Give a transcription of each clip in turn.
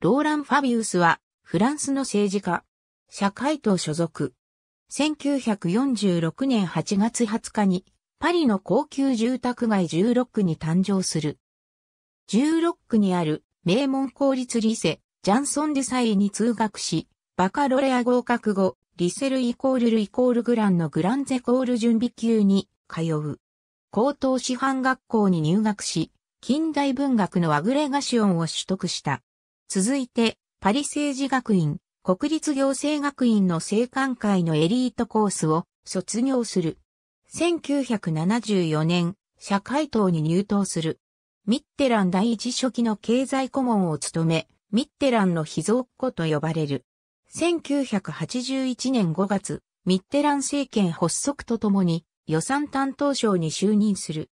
ローラン・ファビウスは、フランスの政治家、社会党所属。1946年8月20日に、パリの高級住宅街16区に誕生する。16区にある名門公立リセ、ジャンソン・デサイに通学し、バカロレア合格後、リセルイコールルイコールグランのグランゼコール準備級に通う。高等師範学校に入学し、近代文学のアグレガシオンを取得した。続いて、パリ政治学院、国立行政学院の生官会のエリートコースを卒業する。1974年、社会党に入党する。ミッテラン第一書記の経済顧問を務め、ミッテランの秘蔵っ子と呼ばれる。1981年5月、ミッテラン政権発足とともに予算担当省に就任する。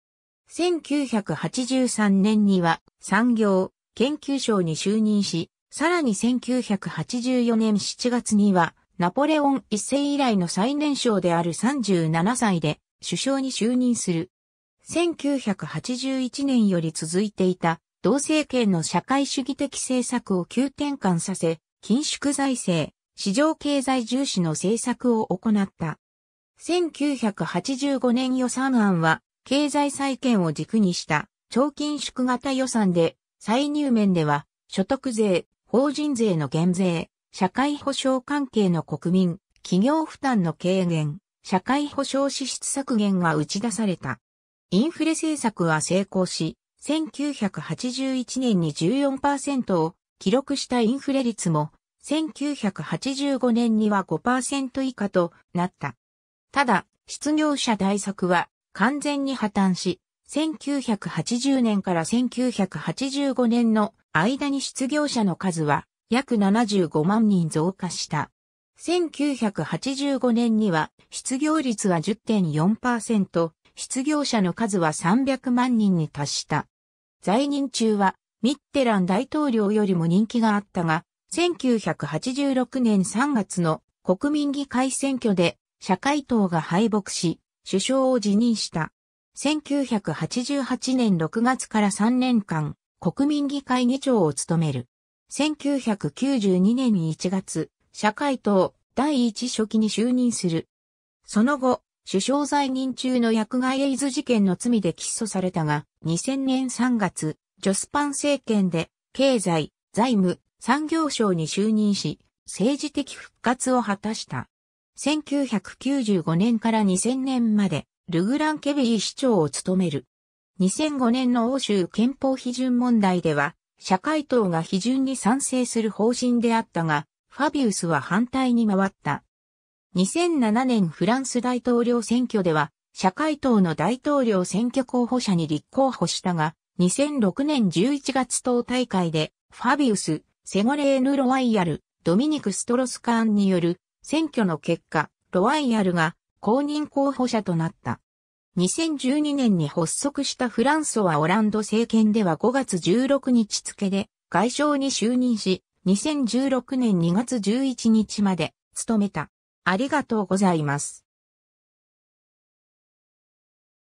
1983年には産業、研究賞に就任し、さらに1984年7月には、ナポレオン一世以来の最年少である37歳で首相に就任する。1981年より続いていた同政権の社会主義的政策を急転換させ、緊縮財政、市場経済重視の政策を行った。1985年予算案は、経済再建を軸にした、超緊縮型予算で、歳入面では、所得税、法人税の減税、社会保障関係の国民、企業負担の軽減、社会保障支出削減が打ち出された。インフレ政策は成功し、1981年に14%を記録したインフレ率も、1985年には5%以下となった。ただ、失業者対策は完全に破綻し、1980年から1985年の間に失業者の数は約75万人増加した。1985年には失業率は10.4%、失業者の数は300万人に達した。在任中はミッテラン大統領よりも人気があったが、1986年3月の国民議会選挙で社会党が敗北し、首相を辞任した。1988年6月から3年間、国民議会議長を務める。1992年1月、社会党第一書記に就任する。その後、首相在任中の薬害エイズ事件の罪で起訴されたが、2000年3月、ジョスパン政権で、経済、財務、産業省に就任し、政治的復活を果たした。1995年から2000年まで、ルグランケベリ市長を務める。2005年の欧州憲法批准問題では、社会党が批准に賛成する方針であったが、ファビウスは反対に回った。2007年フランス大統領選挙では、社会党の大統領選挙候補者に立候補したが、2006年11月党大会で、ファビウス、セゴレーヌ・ロワイヤル、ドミニク・ストロスカーンによる選挙の結果、ロワイヤルが公認候補者となった。2012年に発足したフランソワ・オランド政権では5月16日付で外相に就任し、2016年2月11日まで務めた。ありがとうございます。